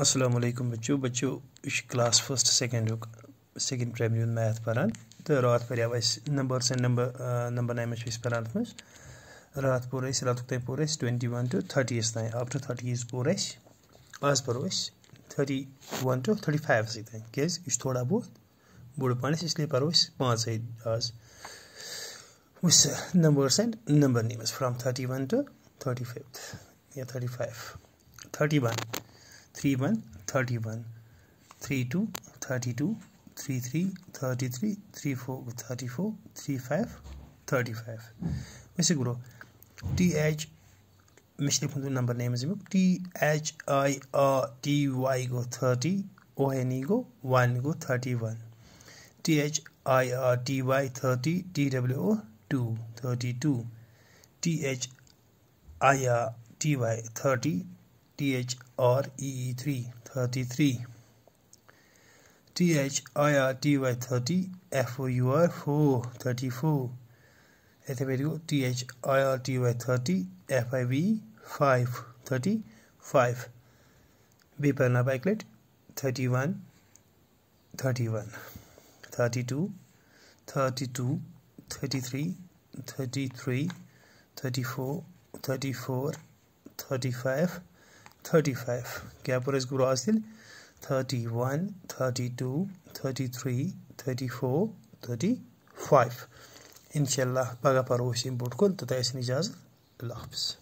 असलम बच्चों बच्चों यह class first second second primary हूँ मैथ पान तो रात पो नंबर से नंबर नंबर नाइन मह पान अत रात पोर रात तक four twenty one two thirties ten after thirties four आज पो थर्टी वन टू थटी फाइव तान क्या थोड़ा बहुत बोड़ पान इसलिए पो पाँच आज उस numbers and number names from थटी one two थटी fifth या थटी five थटी one three one thirty one three to thirty to three three thirty three three four thirty four three five thirty five वैसे गुरु टी एच مےٚ چھِ لیٚکھمُت number نیمٕز امیُک T H I R T واے گوٚو تھٔٹی او N ای گوٚو one گوٚو تھٔٹی one T H I R T واے تھٔٹی T W O two تھٔٹی two T H I R T واے تھٔٹی T H R E three thirty three T H I R T Y thirty F O you are four thirty four ऐसे मेरे को T H I R T Y thirty F I V five thirty five बेपरना पैकलेट thirty one thirty one thirty two thirty two thirty three thirty three thirty four thirty four five thirty five क्या पर यसको कुरा अस्ति thirty one thirty two thirty three thirty four thirty five اِنشاء اللہ پگاہ پَرو أسۍ اَمہِ بوٚٹھ کُن توٚتانۍ ٲسِن اِجازت اللہ حافِظ